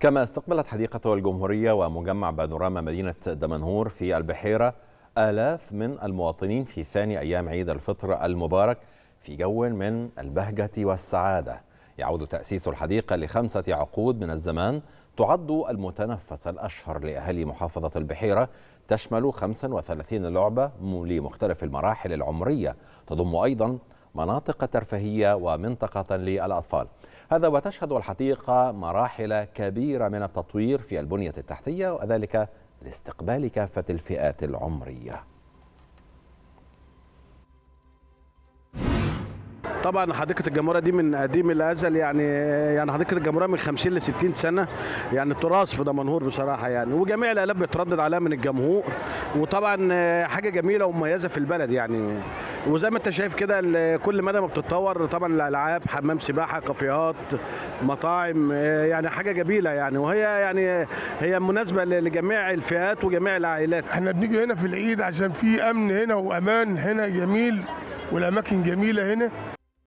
كما استقبلت حديقة الجمهورية ومجمع بانوراما مدينة دمنهور في البحيرة آلاف من المواطنين في ثاني أيام عيد الفطر المبارك في جو من البهجة والسعادة يعود تأسيس الحديقة لخمسة عقود من الزمان تعد المتنفس الأشهر لأهالي محافظة البحيرة تشمل 35 لعبة لمختلف المراحل العمرية تضم أيضا مناطق ترفيهية ومنطقة للأطفال هذا وتشهد الحديقة مراحل كبيرة من التطوير في البنية التحتية وذلك لاستقبال كافة الفئات العمرية طبعا حديقه الجمهوريه دي من قديم الازل يعني يعني حديقه الجمهوريه من 50 ل 60 سنه يعني تراث في دمنهور بصراحه يعني وجميع الالات بتردد عليها من الجمهور وطبعا حاجه جميله ومميزه في البلد يعني وزي ما انت شايف كده كل مدى ما بتتطور طبعا الالعاب حمام سباحه كافيهات مطاعم يعني حاجه جميله يعني وهي يعني هي مناسبه لجميع الفئات وجميع العائلات احنا بنيجي هنا في العيد عشان في امن هنا وامان هنا جميل والاماكن جميله هنا